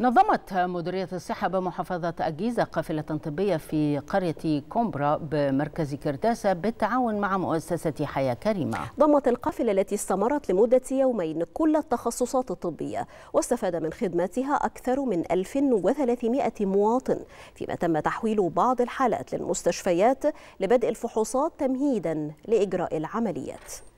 نظمت مديرية الصحة بمحافظة أجيزة قافلة طبية في قرية كومبرا بمركز كرداسة بالتعاون مع مؤسسة حياة كريمة ضمت القافلة التي استمرت لمدة يومين كل التخصصات الطبية واستفاد من خدماتها أكثر من 1300 مواطن فيما تم تحويل بعض الحالات للمستشفيات لبدء الفحوصات تمهيدا لإجراء العمليات